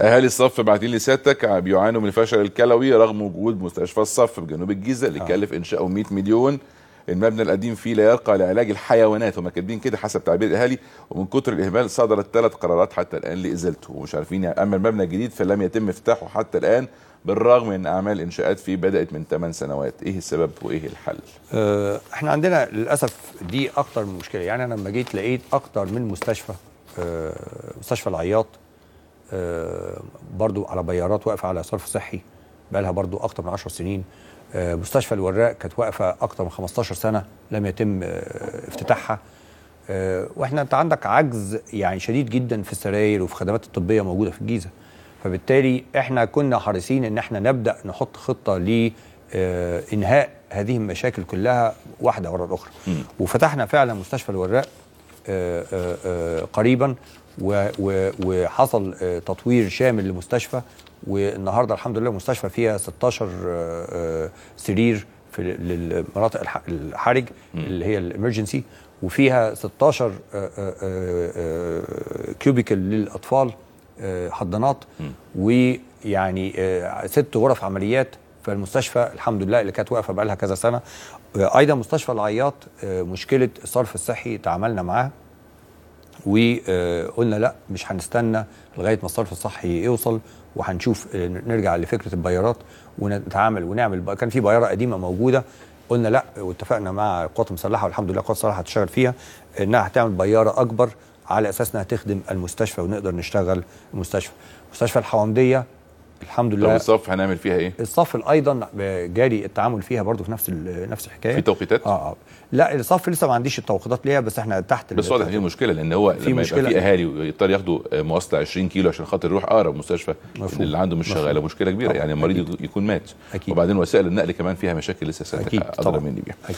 اهالي الصف باعتين لي سيادتك بيعانوا من الفشل الكلوي رغم وجود مستشفى الصف بجنوب الجيزه اللي آه. كلف انشاؤه 100 مليون المبنى القديم فيه لا يرقى لعلاج الحيوانات هم كاتبين كده حسب تعبير الاهالي ومن كتر الاهمال صدرت ثلاث قرارات حتى الان لازالته ومش عارفين يعني اما المبنى الجديد فلم يتم افتاحه حتى الان بالرغم ان اعمال الانشاءات فيه بدات من 8 سنوات ايه السبب وايه الحل آه، احنا عندنا للاسف دي اكتر من مشكله يعني انا لما جيت لقيت اكتر من مستشفى آه، مستشفى العياط آه، برضو على بيارات واقفه على صرف صحي بقى لها برضو اكتر من 10 سنين آه، مستشفى الوراق كانت واقفه اكتر من 15 سنه لم يتم آه، افتتاحها واحنا انت عندك عجز يعني شديد جدا في السراير وفي الخدمات الطبيه موجوده في الجيزه فبالتالي احنا كنا حريصين ان احنا نبدا نحط خطه لانهاء هذه المشاكل كلها واحده ورا الاخرى وفتحنا فعلا مستشفى الوراق قريبا وحصل تطوير شامل لمستشفى والنهارده الحمد لله المستشفى فيها 16 آه، سرير في المناطق الحرج اللي هي الامرجنسي وفيها 16 آه، آه، كيوبيكل للاطفال حضانات ويعني ست غرف عمليات فالمستشفى الحمد لله اللي كانت واقفه بقى لها كذا سنه آه، ايضا مستشفى العياط آه، مشكله الصرف الصحي تعاملنا معاها وقلنا لا مش هنستنى لغايه ما الصرف الصحي يوصل وهنشوف آه، نرجع لفكره البيارات ونتعامل ونعمل كان في بياره قديمه موجوده قلنا لا واتفقنا مع القوات المسلحه والحمد لله القوات المسلحه هتشتغل فيها انها هتعمل بياره اكبر على اساس انها تخدم المستشفى ونقدر نشتغل المستشفى مستشفى الحوامديه الحمد لله طب الصف هنعمل فيها ايه؟ الصف ايضا جاري التعامل فيها برضه في نفس نفس الحكايه في توقيتات؟ اه اه لا الصف لسه ما عنديش التوقيتات ليها بس احنا تحت بس واضح دي مشكله لان هو في لما مشكلة يبقى في اهالي يضطر ياخدوا مواصله 20 كيلو عشان خاطر يروح اقرب مستشفى اللي عنده مش شغاله مشكله كبيره يعني المريض يكون مات أكيد. وبعدين وسائل النقل كمان فيها مشاكل لسه ساتك ادرى مني بيها اكيد